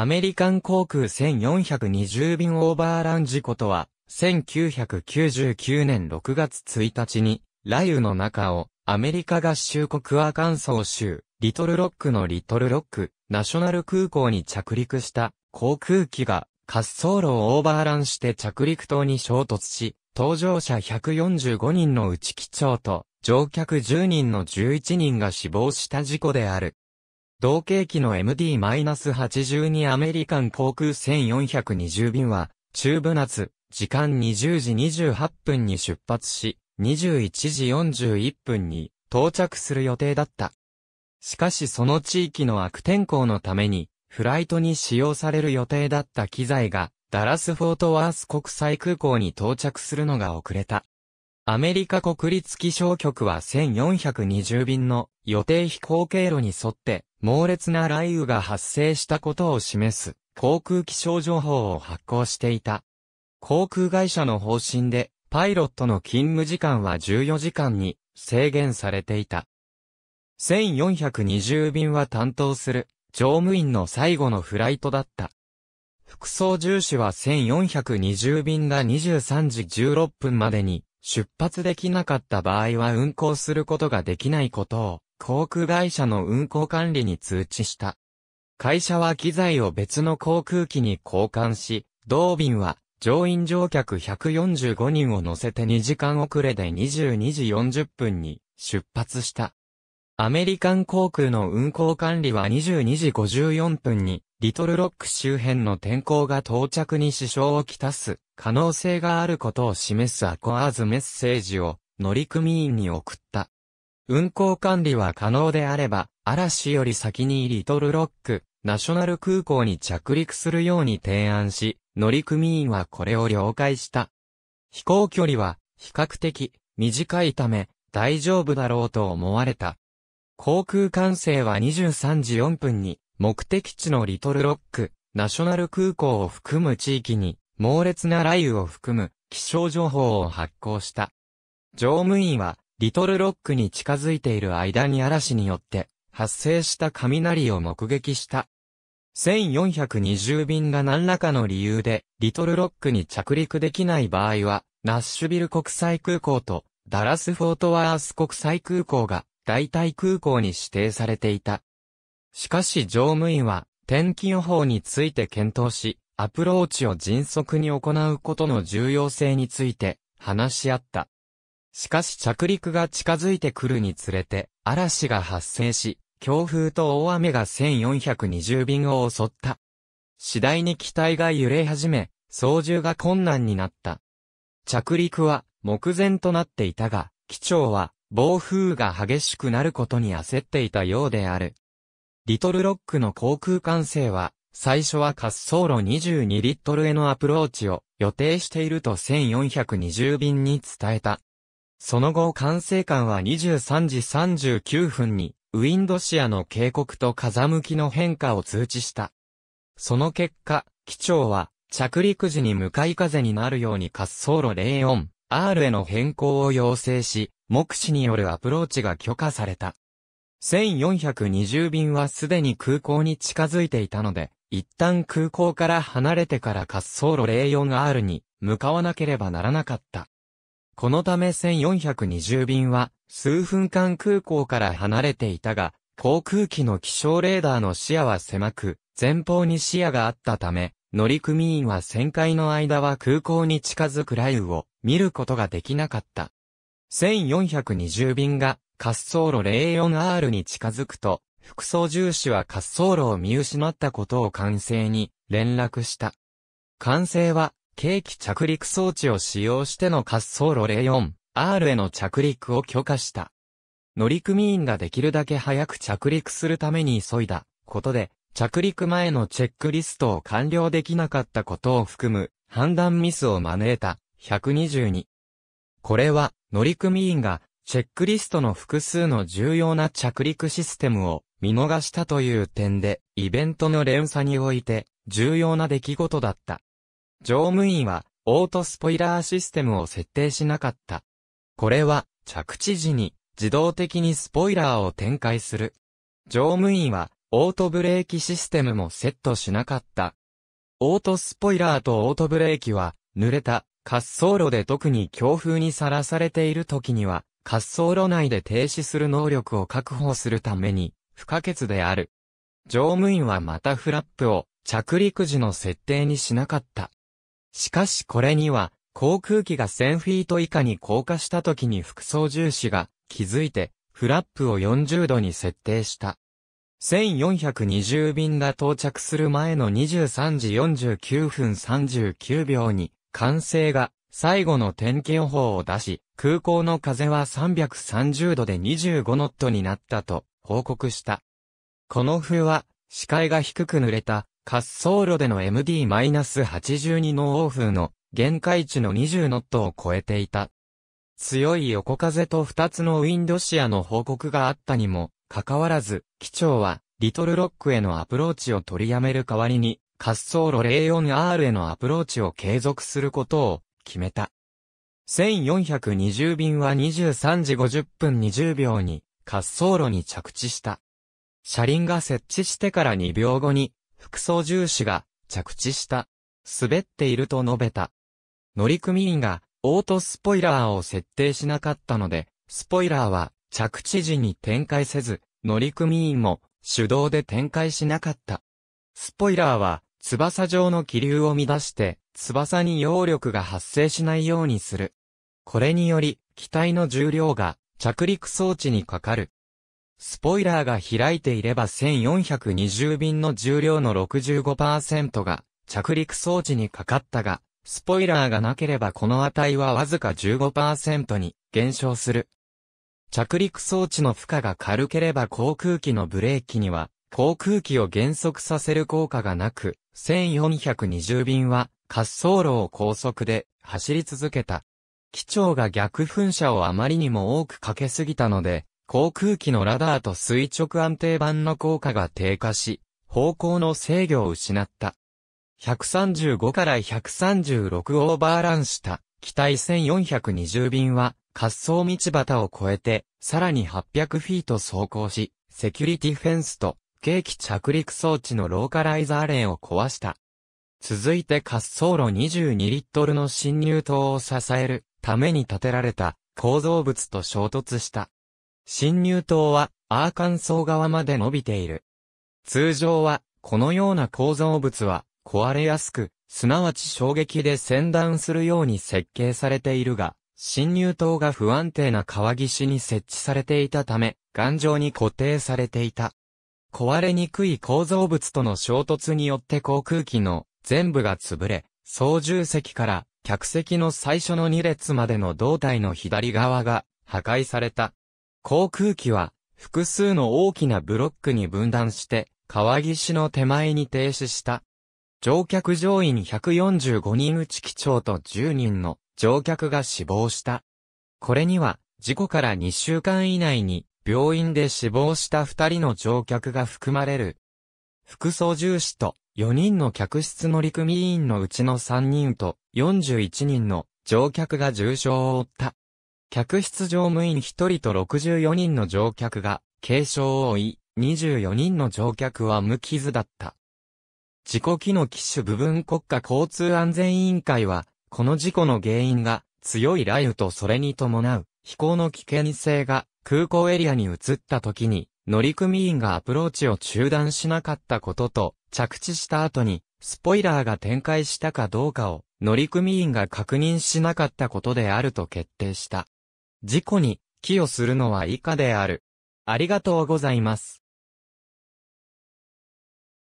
アメリカン航空1420便オーバーラン事故とは、1999年6月1日に、雷雨の中を、アメリカ合衆国アーカンソー州、リトルロックのリトルロック、ナショナル空港に着陸した航空機が滑走路をオーバーランして着陸島に衝突し、搭乗者145人のうち機長と乗客10人の11人が死亡した事故である。同型機の MD-82 アメリカン航空1420便は、中部夏、時間20時28分に出発し、21時41分に到着する予定だった。しかしその地域の悪天候のために、フライトに使用される予定だった機材が、ダラスフォートワース国際空港に到着するのが遅れた。アメリカ国立気象局は1420便の予定飛行経路に沿って猛烈な雷雨が発生したことを示す航空気象情報を発行していた。航空会社の方針でパイロットの勤務時間は14時間に制限されていた。1420便は担当する乗務員の最後のフライトだった。副操縦士は1420便が23時16分までに出発できなかった場合は運航することができないことを、航空会社の運航管理に通知した。会社は機材を別の航空機に交換し、同便は乗員乗客145人を乗せて2時間遅れで22時40分に出発した。アメリカン航空の運航管理は22時54分にリトルロック周辺の天候が到着に支障をきたす可能性があることを示すアコアーズメッセージを乗組員に送った。運航管理は可能であれば、嵐より先にリトルロック、ナショナル空港に着陸するように提案し、乗組員はこれを了解した。飛行距離は比較的短いため大丈夫だろうと思われた。航空管制は23時4分に目的地のリトルロック、ナショナル空港を含む地域に、猛烈な雷雨を含む気象情報を発行した。乗務員は、リトルロックに近づいている間に嵐によって発生した雷を目撃した。1420便が何らかの理由でリトルロックに着陸できない場合は、ナッシュビル国際空港とダラスフォートワース国際空港が代替空港に指定されていた。しかし乗務員は、天気予報について検討し、アプローチを迅速に行うことの重要性について話し合った。しかし着陸が近づいてくるにつれて、嵐が発生し、強風と大雨が1420便を襲った。次第に機体が揺れ始め、操縦が困難になった。着陸は目前となっていたが、機長は暴風が激しくなることに焦っていたようである。リトルロックの航空管制は、最初は滑走路22リットルへのアプローチを予定していると1420便に伝えた。その後管制官は23時39分にウィンドシアの警告と風向きの変化を通知した。その結果、機長は着陸時に向かい風になるように滑走路 04R への変更を要請し、目視によるアプローチが許可された。1420便はすでに空港に近づいていたので、一旦空港から離れてから滑走路 04R に向かわなければならなかった。このため1420便は数分間空港から離れていたが、航空機の気象レーダーの視野は狭く、前方に視野があったため、乗組員は旋回の間は空港に近づく雷雨を見ることができなかった。1420便が滑走路 04R に近づくと、副操縦士は滑走路を見失ったことを管制に連絡した。管制は、軽機着陸装置を使用しての滑走路 04R への着陸を許可した。乗組員ができるだけ早く着陸するために急いだことで、着陸前のチェックリストを完了できなかったことを含む判断ミスを招いた122。これは乗組員がチェックリストの複数の重要な着陸システムを見逃したという点で、イベントの連鎖において重要な出来事だった。乗務員はオートスポイラーシステムを設定しなかった。これは着地時に自動的にスポイラーを展開する。乗務員はオートブレーキシステムもセットしなかった。オートスポイラーとオートブレーキは濡れた滑走路で特に強風にさらされている時には滑走路内で停止する能力を確保するために不可欠である。乗務員はまたフラップを着陸時の設定にしなかった。しかしこれには航空機が1000フィート以下に降下した時に副操縦士が気づいてフラップを40度に設定した。1420便が到着する前の23時49分39秒に完成が最後の天気予報を出し、空港の風は330度で25ノットになったと報告した。この風は視界が低く濡れた滑走路での MD-82 の欧風の限界値の20ノットを超えていた。強い横風と2つのウィンドシアの報告があったにもかかわらず、機長はリトルロックへのアプローチを取りやめる代わりに、滑走路 04R へのアプローチを継続することを決めた。1420便は23時50分20秒に滑走路に着地した。車輪が設置してから2秒後に副操縦士が着地した。滑っていると述べた。乗組員がオートスポイラーを設定しなかったので、スポイラーは着地時に展開せず、乗組員も手動で展開しなかった。スポイラーは翼状の気流を乱して翼に揚力が発生しないようにする。これにより、機体の重量が着陸装置にかかる。スポイラーが開いていれば1420便の重量の65%が着陸装置にかかったが、スポイラーがなければこの値はわずか15%に減少する。着陸装置の負荷が軽ければ航空機のブレーキには、航空機を減速させる効果がなく、1420便は滑走路を高速で走り続けた。機長が逆噴射をあまりにも多くかけすぎたので、航空機のラダーと垂直安定板の効果が低下し、方向の制御を失った。135から136オーバーランした機体1420便は滑走道端を越えて、さらに800フィート走行し、セキュリティフェンスと、計器着陸装置のローカライザーレーンを壊した。続いて滑走路22リットルの侵入灯を支えるために建てられた構造物と衝突した。侵入灯はアーカンソー側まで伸びている。通常はこのような構造物は壊れやすく、すなわち衝撃で旋断するように設計されているが、侵入灯が不安定な川岸に設置されていたため、頑丈に固定されていた。壊れにくい構造物との衝突によって航空機の全部が潰れ、操縦席から客席の最初の2列までの胴体の左側が破壊された。航空機は複数の大きなブロックに分断して川岸の手前に停止した。乗客乗員145人内基機長と10人の乗客が死亡した。これには事故から2週間以内に病院で死亡した2人の乗客が含まれる。副操縦士と4人の客室乗組員のうちの3人と41人の乗客が重傷を負った。客室乗務員1人と64人の乗客が軽傷を負い、24人の乗客は無傷だった。事故機の機種部分国家交通安全委員会は、この事故の原因が強い雷雨とそれに伴う飛行の危険性が空港エリアに移った時に乗組員がアプローチを中断しなかったことと、着地した後に、スポイラーが展開したかどうかを、乗組員が確認しなかったことであると決定した。事故に、寄与するのは以下である。ありがとうございます。